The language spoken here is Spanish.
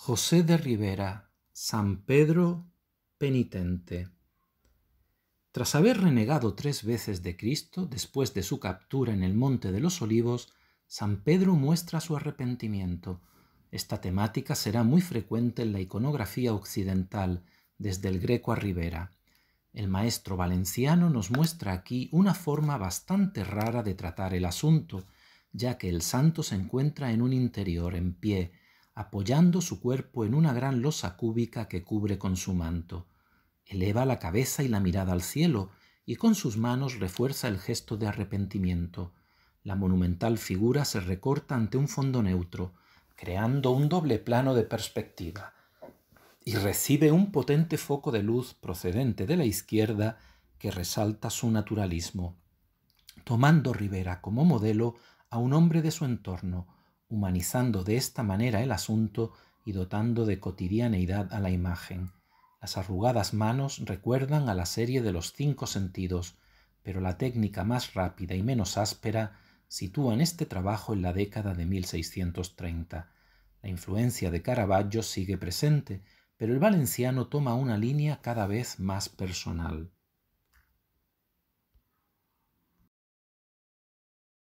José de Rivera, San Pedro penitente. Tras haber renegado tres veces de Cristo después de su captura en el Monte de los Olivos, San Pedro muestra su arrepentimiento. Esta temática será muy frecuente en la iconografía occidental, desde el greco a Rivera. El maestro valenciano nos muestra aquí una forma bastante rara de tratar el asunto, ya que el santo se encuentra en un interior en pie, apoyando su cuerpo en una gran losa cúbica que cubre con su manto. Eleva la cabeza y la mirada al cielo, y con sus manos refuerza el gesto de arrepentimiento. La monumental figura se recorta ante un fondo neutro, creando un doble plano de perspectiva, y recibe un potente foco de luz procedente de la izquierda que resalta su naturalismo, tomando Rivera como modelo a un hombre de su entorno, humanizando de esta manera el asunto y dotando de cotidianeidad a la imagen. Las arrugadas manos recuerdan a la serie de los cinco sentidos, pero la técnica más rápida y menos áspera sitúa en este trabajo en la década de 1630. La influencia de Caravaggio sigue presente, pero el valenciano toma una línea cada vez más personal.